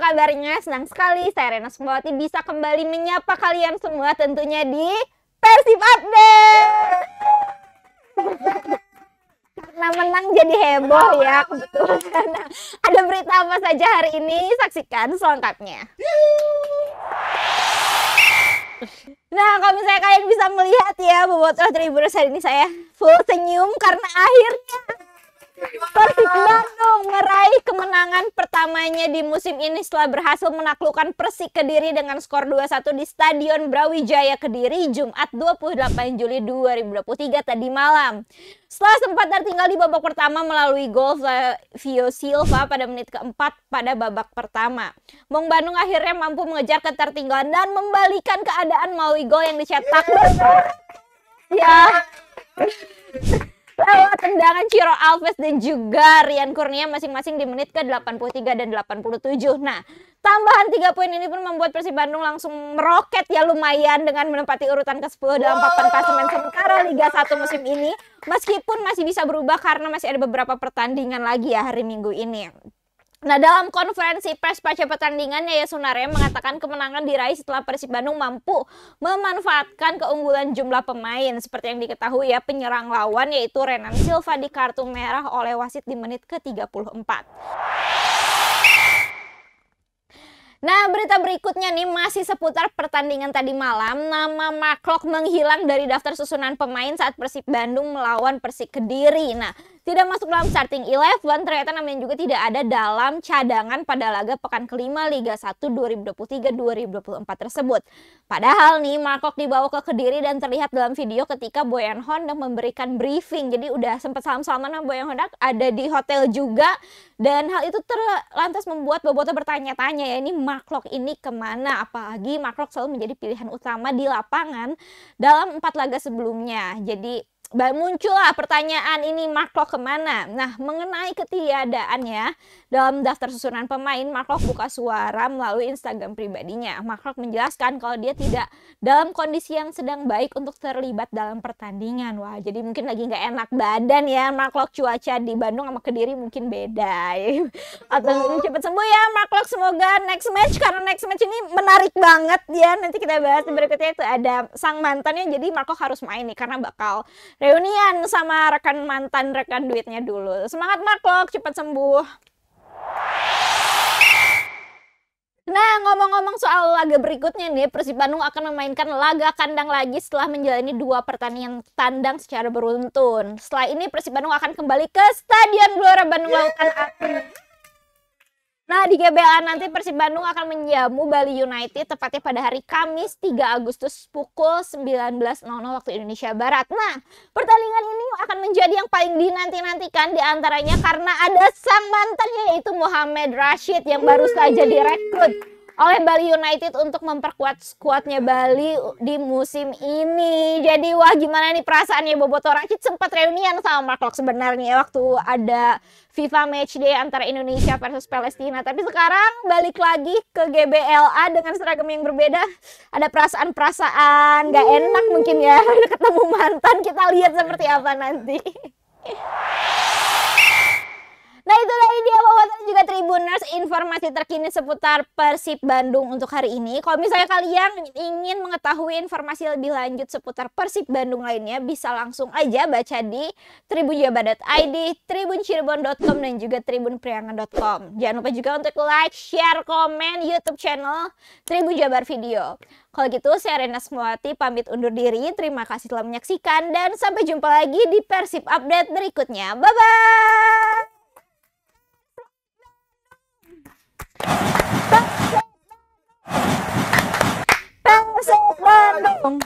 kabarnya? Senang sekali saya Rena Sumawati bisa kembali menyapa kalian semua tentunya di Persib Update. Karena menang jadi heboh ya kebetulan. Ada berita apa saja hari ini? Saksikan selengkapnya. Nah, kalau misalnya kalian bisa melihat ya, bobot Tribuners hari ini saya full senyum karena akhirnya Bandung meraih kemenangan pertamanya di musim ini setelah berhasil menaklukkan Persik Kediri dengan skor 2-1 di Stadion Brawijaya Kediri Jumat 28 Juli 2023 tadi malam. Setelah sempat tertinggal di babak pertama melalui gol Vio Silva pada menit keempat pada babak pertama. Mong Bandung akhirnya mampu mengejar ketertinggalan dan membalikan keadaan melalui gol yang dicetak. Iya. Ya lewat tendangan Ciro Alves dan juga Rian Kurnia masing-masing di menit ke-83 dan 87. Nah, tambahan 3 poin ini pun membuat Persib Bandung langsung meroket ya lumayan dengan menempati urutan ke-10 dalam papan klasemen sementara Liga 1 musim ini. Meskipun masih bisa berubah karena masih ada beberapa pertandingan lagi ya hari Minggu ini. Nah, dalam konferensi pers pasca pertandingannya Yaya Sunare mengatakan kemenangan diraih setelah Persib Bandung mampu memanfaatkan keunggulan jumlah pemain. Seperti yang diketahui ya, penyerang lawan yaitu Renan Silva di kartu merah oleh wasit di menit ke-34. Nah, berita berikutnya nih masih seputar pertandingan tadi malam. Nama Maklok menghilang dari daftar susunan pemain saat Persib Bandung melawan Persik Kediri. Nah, tidak masuk dalam starting eleven ternyata namanya juga tidak ada dalam cadangan pada laga pekan kelima Liga 1 2023-2024 tersebut. Padahal nih Markok dibawa ke Kediri dan terlihat dalam video ketika Boyan Honda memberikan briefing. Jadi udah sempat salam-salaman sama Boyan Honda ada di hotel juga dan hal itu terlantas membuat Boboto bertanya-tanya ya ini Markok ini kemana apalagi Markok selalu menjadi pilihan utama di lapangan dalam empat laga sebelumnya. Jadi muncullah pertanyaan ini Maklok kemana? Nah, mengenai ketiadaannya dalam daftar susunan pemain, Maklok buka suara melalui Instagram pribadinya. Maklok menjelaskan kalau dia tidak dalam kondisi yang sedang baik untuk terlibat dalam pertandingan. Wah, jadi mungkin lagi nggak enak badan ya Maklok cuaca di Bandung sama Kediri mungkin beda. Atau cepat sembuh ya Maklok semoga next match karena next match ini menarik banget ya. Nanti kita bahas berikutnya itu ada sang mantannya jadi Maklok harus main nih karena bakal reunian sama rekan mantan rekan duitnya dulu. Semangat Marklock, cepat sembuh. Nah, ngomong-ngomong soal laga berikutnya nih, Persib Bandung akan memainkan laga kandang lagi setelah menjalani dua pertandingan tandang secara beruntun. Setelah ini Persib Bandung akan kembali ke Stadion Gelora Bandung Lautan Api Nah, di GBA nanti Persib Bandung akan menjamu Bali United tepatnya pada hari Kamis 3 Agustus pukul 19.00 waktu Indonesia Barat. Nah, pertandingan ini akan menjadi yang paling dinanti-nantikan diantaranya karena ada sang mantan yaitu Muhammad Rashid yang baru saja direkrut oleh Bali United untuk memperkuat skuadnya Bali di musim ini. Jadi wah gimana nih perasaannya Boboto Rakit sempat reunian sama Mark Lok sebenarnya waktu ada FIFA Matchday antara Indonesia versus Palestina. Tapi sekarang balik lagi ke GBLA dengan seragam yang berbeda. Ada perasaan-perasaan gak enak mungkin ya ketemu mantan. Kita lihat seperti apa nanti. Nah itu tadi dia dan juga Tribuners informasi terkini seputar Persib Bandung untuk hari ini. Kalau misalnya kalian ingin mengetahui informasi lebih lanjut seputar Persib Bandung lainnya bisa langsung aja baca di tribunjabar.id, tribuncirebon.com dan juga tribunpriangan.com. Jangan lupa juga untuk like, share, komen YouTube channel Tribun Jabar Video. Kalau gitu saya Rena Smowati pamit undur diri. Terima kasih telah menyaksikan dan sampai jumpa lagi di Persib Update berikutnya. Bye bye. 嗯。